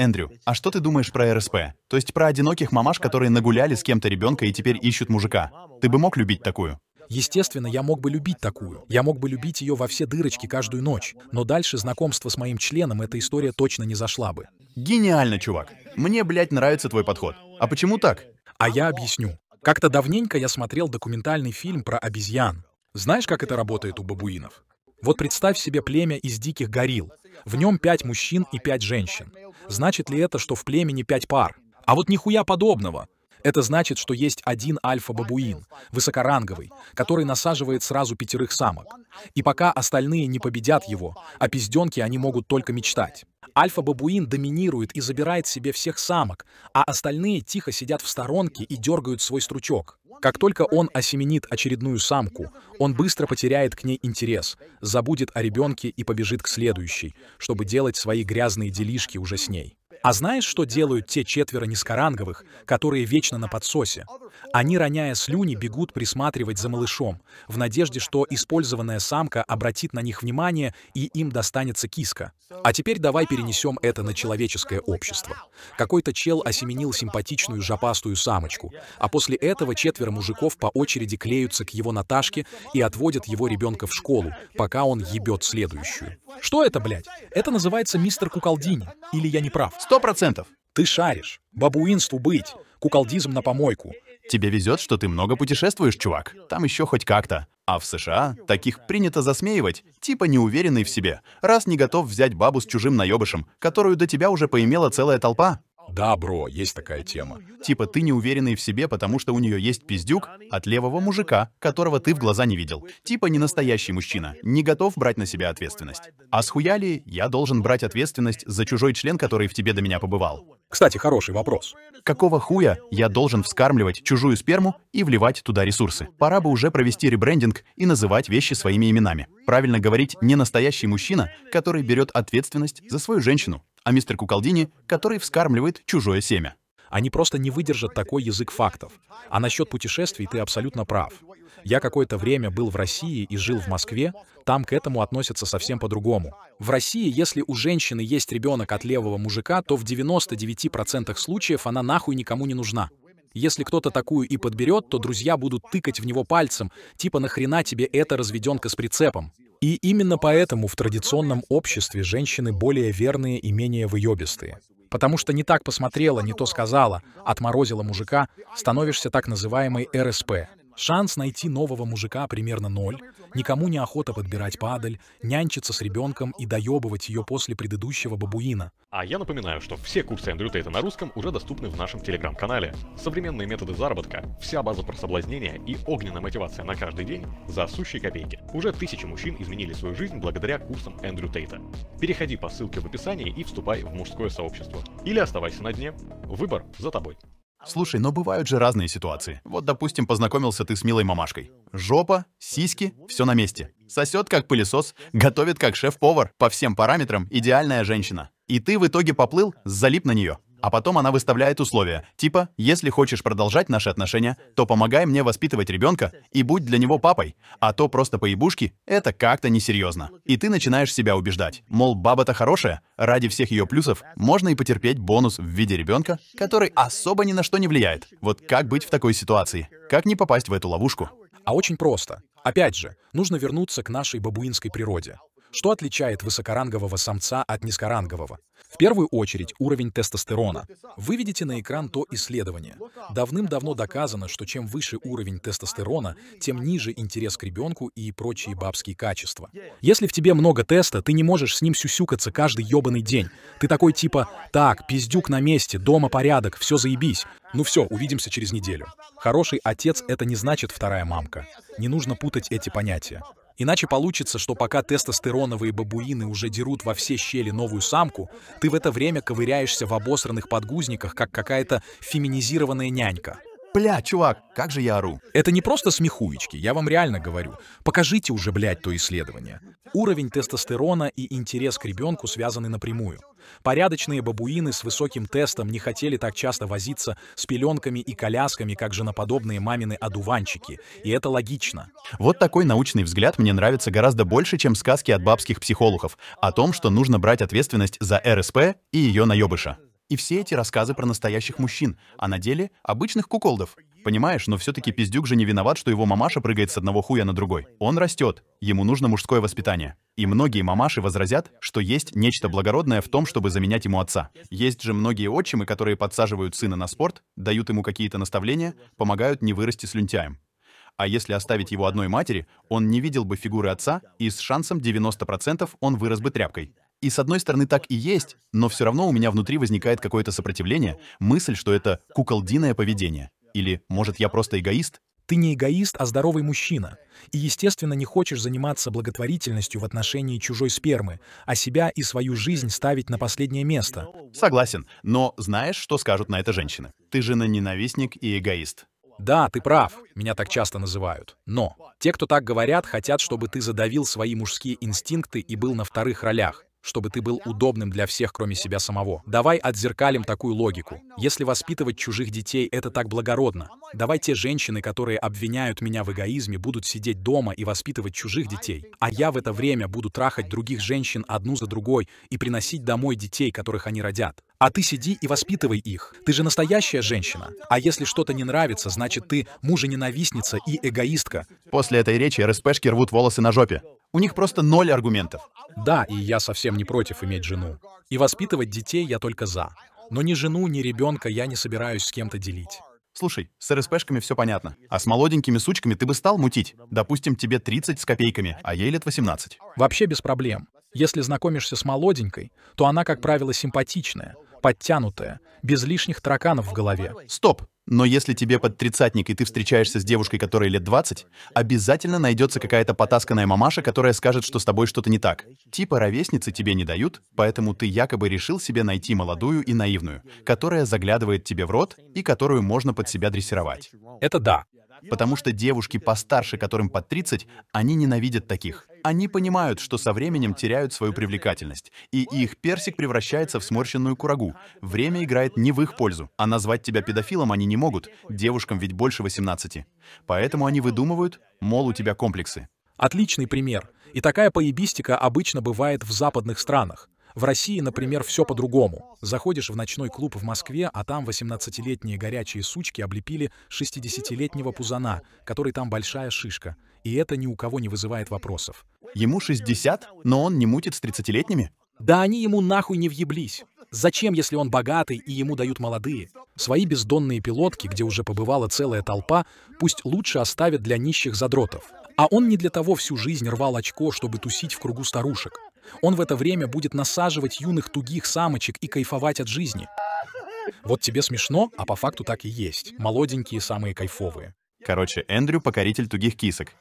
Эндрю, а что ты думаешь про РСП? То есть про одиноких мамаш, которые нагуляли с кем-то ребенка и теперь ищут мужика. Ты бы мог любить такую? Естественно, я мог бы любить такую. Я мог бы любить ее во все дырочки каждую ночь. Но дальше знакомство с моим членом эта история точно не зашла бы. Гениально, чувак. Мне, блядь, нравится твой подход. А почему так? А я объясню. Как-то давненько я смотрел документальный фильм про обезьян. Знаешь, как это работает у бабуинов? Вот представь себе племя из диких горилл. В нем пять мужчин и пять женщин. Значит ли это, что в племени пять пар? А вот нихуя подобного. Это значит, что есть один альфа-бабуин, высокоранговый, который насаживает сразу пятерых самок. И пока остальные не победят его, а пизденке они могут только мечтать. Альфа-бабуин доминирует и забирает себе всех самок, а остальные тихо сидят в сторонке и дергают свой стручок. Как только он осеменит очередную самку, он быстро потеряет к ней интерес, забудет о ребенке и побежит к следующей, чтобы делать свои грязные делишки уже с ней. А знаешь, что делают те четверо низкоранговых, которые вечно на подсосе? Они, роняя слюни, бегут присматривать за малышом, в надежде, что использованная самка обратит на них внимание и им достанется киска. А теперь давай перенесем это на человеческое общество. Какой-то чел осеменил симпатичную жопастую самочку, а после этого четверо мужиков по очереди клеются к его Наташке и отводят его ребенка в школу, пока он ебет следующую. Что это, блядь? Это называется мистер Куколдини. Или я не прав? Сто процентов. Ты шаришь. Бабуинству быть. Куколдизм на помойку. Тебе везет, что ты много путешествуешь, чувак. Там еще хоть как-то. А в США таких принято засмеивать, типа неуверенный в себе, раз не готов взять бабу с чужим наебышем, которую до тебя уже поимела целая толпа. Да, бро, есть такая тема. Типа ты неуверенный в себе, потому что у нее есть пиздюк от левого мужика, которого ты в глаза не видел. Типа не настоящий мужчина, не готов брать на себя ответственность. А схуя ли я должен брать ответственность за чужой член, который в тебе до меня побывал? Кстати, хороший вопрос. Какого хуя я должен вскармливать чужую сперму и вливать туда ресурсы? Пора бы уже провести ребрендинг и называть вещи своими именами. Правильно говорить «не настоящий мужчина», который берет ответственность за свою женщину, а мистер Куколдини, который вскармливает чужое семя. Они просто не выдержат такой язык фактов. А насчет путешествий ты абсолютно прав. Я какое-то время был в России и жил в Москве, там к этому относятся совсем по-другому. В России, если у женщины есть ребенок от левого мужика, то в 99% случаев она нахуй никому не нужна. Если кто-то такую и подберет, то друзья будут тыкать в него пальцем, типа «нахрена тебе эта разведенка с прицепом?». И именно поэтому в традиционном обществе женщины более верные и менее выебистые. Потому что не так посмотрела, не то сказала, отморозила мужика, становишься так называемой РСП. Шанс найти нового мужика примерно ноль, Никому не охота подбирать падаль, нянчиться с ребенком и доебывать ее после предыдущего бабуина. А я напоминаю, что все курсы Эндрю Тейта на русском уже доступны в нашем телеграм-канале. Современные методы заработка, вся база про соблазнение и огненная мотивация на каждый день за сущие копейки. Уже тысячи мужчин изменили свою жизнь благодаря курсам Эндрю Тейта. Переходи по ссылке в описании и вступай в мужское сообщество. Или оставайся на дне. Выбор за тобой. Слушай, но бывают же разные ситуации. Вот, допустим, познакомился ты с милой мамашкой. Жопа, сиськи, все на месте. Сосет как пылесос, готовит как шеф-повар, по всем параметрам идеальная женщина. И ты в итоге поплыл, залип на нее. А потом она выставляет условия, типа, если хочешь продолжать наши отношения, то помогай мне воспитывать ребенка и будь для него папой, а то просто поебушки — это как-то несерьезно. И ты начинаешь себя убеждать, мол, баба-то хорошая, ради всех ее плюсов можно и потерпеть бонус в виде ребенка, который особо ни на что не влияет. Вот как быть в такой ситуации? Как не попасть в эту ловушку? А очень просто. Опять же, нужно вернуться к нашей бабуинской природе. Что отличает высокорангового самца от низкорангового? В первую очередь уровень тестостерона. Выведите на экран то исследование. Давным-давно доказано, что чем выше уровень тестостерона, тем ниже интерес к ребенку и прочие бабские качества. Если в тебе много теста, ты не можешь с ним сюсюкаться каждый ёбаный день. Ты такой типа «Так, пиздюк на месте, дома порядок, все заебись». Ну все, увидимся через неделю. Хороший отец — это не значит вторая мамка. Не нужно путать эти понятия. Иначе получится, что пока тестостероновые бабуины уже дерут во все щели новую самку, ты в это время ковыряешься в обосранных подгузниках, как какая-то феминизированная нянька. Бля, чувак, как же я ору. Это не просто смехуечки, я вам реально говорю. Покажите уже, блядь, то исследование. Уровень тестостерона и интерес к ребенку связаны напрямую. Порядочные бабуины с высоким тестом не хотели так часто возиться с пеленками и колясками, как женоподобные мамины одуванчики. И это логично. Вот такой научный взгляд мне нравится гораздо больше, чем сказки от бабских психологов о том, что нужно брать ответственность за РСП и ее наебыша. И все эти рассказы про настоящих мужчин, а на деле — обычных куколдов. Понимаешь, но все-таки пиздюк же не виноват, что его мамаша прыгает с одного хуя на другой. Он растет, ему нужно мужское воспитание. И многие мамаши возразят, что есть нечто благородное в том, чтобы заменять ему отца. Есть же многие отчимы, которые подсаживают сына на спорт, дают ему какие-то наставления, помогают не вырасти слюнтяем. А если оставить его одной матери, он не видел бы фигуры отца, и с шансом 90% он вырос бы тряпкой. И с одной стороны так и есть, но все равно у меня внутри возникает какое-то сопротивление, мысль, что это куколдиное поведение. Или, может, я просто эгоист? Ты не эгоист, а здоровый мужчина. И, естественно, не хочешь заниматься благотворительностью в отношении чужой спермы, а себя и свою жизнь ставить на последнее место. Согласен, но знаешь, что скажут на это женщины? Ты же на ненавистник и эгоист. Да, ты прав, меня так часто называют. Но те, кто так говорят, хотят, чтобы ты задавил свои мужские инстинкты и был на вторых ролях чтобы ты был удобным для всех, кроме себя самого. Давай отзеркалим такую логику. Если воспитывать чужих детей — это так благородно, давай те женщины, которые обвиняют меня в эгоизме, будут сидеть дома и воспитывать чужих детей, а я в это время буду трахать других женщин одну за другой и приносить домой детей, которых они родят. А ты сиди и воспитывай их. Ты же настоящая женщина. А если что-то не нравится, значит ты мужа-ненавистница и эгоистка. После этой речи РСПшки рвут волосы на жопе. У них просто ноль аргументов. Да, и я совсем не против иметь жену. И воспитывать детей я только за. Но ни жену, ни ребенка я не собираюсь с кем-то делить. Слушай, с РСПшками все понятно. А с молоденькими сучками ты бы стал мутить. Допустим, тебе 30 с копейками, а ей лет 18. Вообще без проблем. Если знакомишься с молоденькой, то она, как правило, симпатичная, подтянутая, без лишних тараканов в голове. Стоп! Но если тебе под тридцатник, и ты встречаешься с девушкой, которой лет 20, обязательно найдется какая-то потасканная мамаша, которая скажет, что с тобой что-то не так. Типа ровесницы тебе не дают, поэтому ты якобы решил себе найти молодую и наивную, которая заглядывает тебе в рот и которую можно под себя дрессировать. Это да. Потому что девушки постарше, которым под 30, они ненавидят таких. Они понимают, что со временем теряют свою привлекательность, и их персик превращается в сморщенную курагу. Время играет не в их пользу, а назвать тебя педофилом они не могут, девушкам ведь больше 18. Поэтому они выдумывают, мол, у тебя комплексы. Отличный пример. И такая поебистика обычно бывает в западных странах. В России, например, все по-другому. Заходишь в ночной клуб в Москве, а там 18-летние горячие сучки облепили 60-летнего пузана, который там большая шишка. И это ни у кого не вызывает вопросов. Ему 60, но он не мутит с 30-летними? Да они ему нахуй не въеблись. Зачем, если он богатый и ему дают молодые? Свои бездонные пилотки, где уже побывала целая толпа, пусть лучше оставят для нищих задротов. А он не для того всю жизнь рвал очко, чтобы тусить в кругу старушек. Он в это время будет насаживать юных тугих самочек и кайфовать от жизни. Вот тебе смешно, а по факту так и есть. Молоденькие самые кайфовые. Короче, Эндрю — покоритель тугих кисок.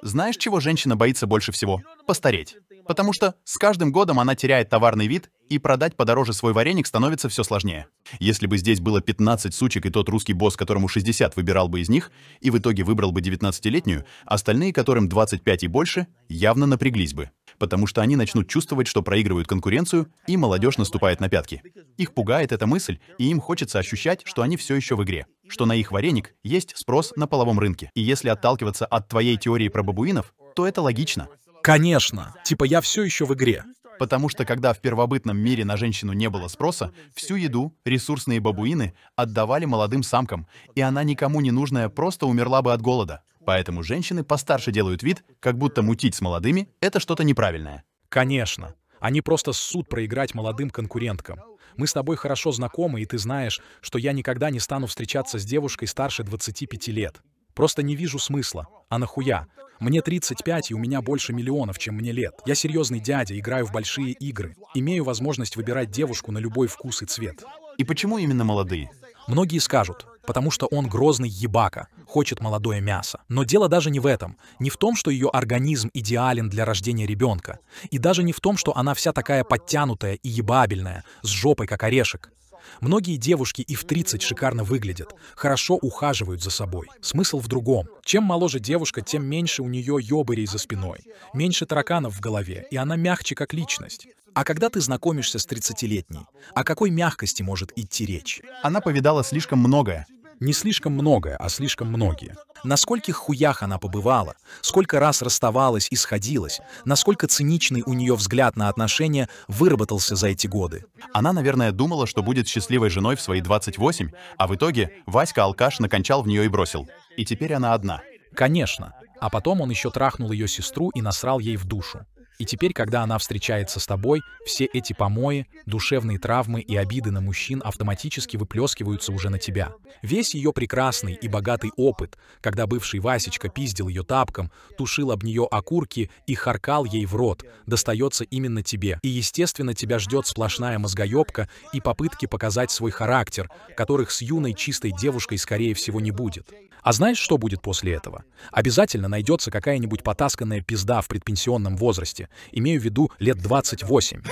Знаешь, чего женщина боится больше всего? Постареть. Потому что с каждым годом она теряет товарный вид, и продать подороже свой вареник становится все сложнее. Если бы здесь было 15 сучек и тот русский босс, которому 60 выбирал бы из них, и в итоге выбрал бы 19-летнюю, остальные, которым 25 и больше, явно напряглись бы. Потому что они начнут чувствовать, что проигрывают конкуренцию, и молодежь наступает на пятки. Их пугает эта мысль, и им хочется ощущать, что они все еще в игре что на их вареник есть спрос на половом рынке. И если отталкиваться от твоей теории про бабуинов, то это логично. Конечно. Типа я все еще в игре. Потому что когда в первобытном мире на женщину не было спроса, всю еду ресурсные бабуины отдавали молодым самкам, и она никому не нужная просто умерла бы от голода. Поэтому женщины постарше делают вид, как будто мутить с молодыми — это что-то неправильное. Конечно. Они просто ссут проиграть молодым конкуренткам. Мы с тобой хорошо знакомы, и ты знаешь, что я никогда не стану встречаться с девушкой старше 25 лет. Просто не вижу смысла. А нахуя? Мне 35, и у меня больше миллионов, чем мне лет. Я серьезный дядя, играю в большие игры. Имею возможность выбирать девушку на любой вкус и цвет. И почему именно молодые? Многие скажут, потому что он грозный ебака, хочет молодое мясо. Но дело даже не в этом, не в том, что ее организм идеален для рождения ребенка, и даже не в том, что она вся такая подтянутая и ебабельная, с жопой как орешек. Многие девушки и в 30 шикарно выглядят, хорошо ухаживают за собой. Смысл в другом. Чем моложе девушка, тем меньше у нее ёбарей за спиной, меньше тараканов в голове, и она мягче как личность. А когда ты знакомишься с 30-летней, о какой мягкости может идти речь? Она повидала слишком многое, не слишком многое, а слишком многие. На скольких хуях она побывала, сколько раз расставалась и сходилась, насколько циничный у нее взгляд на отношения выработался за эти годы. Она, наверное, думала, что будет счастливой женой в свои 28, а в итоге Васька алкаш накончал в нее и бросил. И теперь она одна. Конечно. А потом он еще трахнул ее сестру и насрал ей в душу. И теперь, когда она встречается с тобой, все эти помои, душевные травмы и обиды на мужчин автоматически выплескиваются уже на тебя. Весь ее прекрасный и богатый опыт, когда бывший Васечка пиздил ее тапком, тушил об нее окурки и харкал ей в рот, достается именно тебе. И, естественно, тебя ждет сплошная мозгоебка и попытки показать свой характер, которых с юной чистой девушкой скорее всего не будет. А знаешь, что будет после этого? Обязательно найдется какая-нибудь потасканная пизда в предпенсионном возрасте, имею в виду лет 28.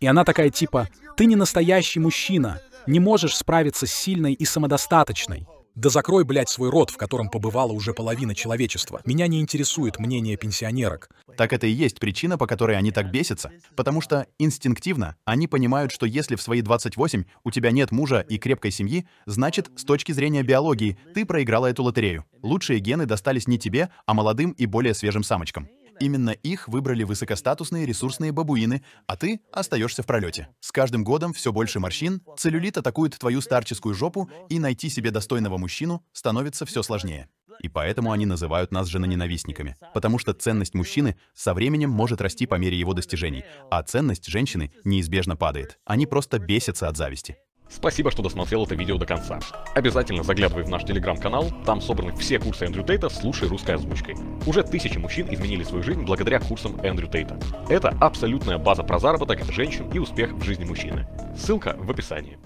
И она такая типа «Ты не настоящий мужчина, не можешь справиться с сильной и самодостаточной». Да закрой, блядь, свой рот, в котором побывала уже половина человечества. Меня не интересует мнение пенсионерок. Так это и есть причина, по которой они так бесятся. Потому что инстинктивно они понимают, что если в свои 28 у тебя нет мужа и крепкой семьи, значит, с точки зрения биологии, ты проиграла эту лотерею. Лучшие гены достались не тебе, а молодым и более свежим самочкам. Именно их выбрали высокостатусные ресурсные бабуины, а ты остаешься в пролете. С каждым годом все больше морщин, целлюлит атакует твою старческую жопу, и найти себе достойного мужчину становится все сложнее. И поэтому они называют нас женоненавистниками, потому что ценность мужчины со временем может расти по мере его достижений, а ценность женщины неизбежно падает. Они просто бесятся от зависти. Спасибо, что досмотрел это видео до конца. Обязательно заглядывай в наш телеграм-канал, там собраны все курсы Эндрю Тейта слушай русской озвучкой. Уже тысячи мужчин изменили свою жизнь благодаря курсам Эндрю Тейта. Это абсолютная база про заработок женщин и успех в жизни мужчины. Ссылка в описании.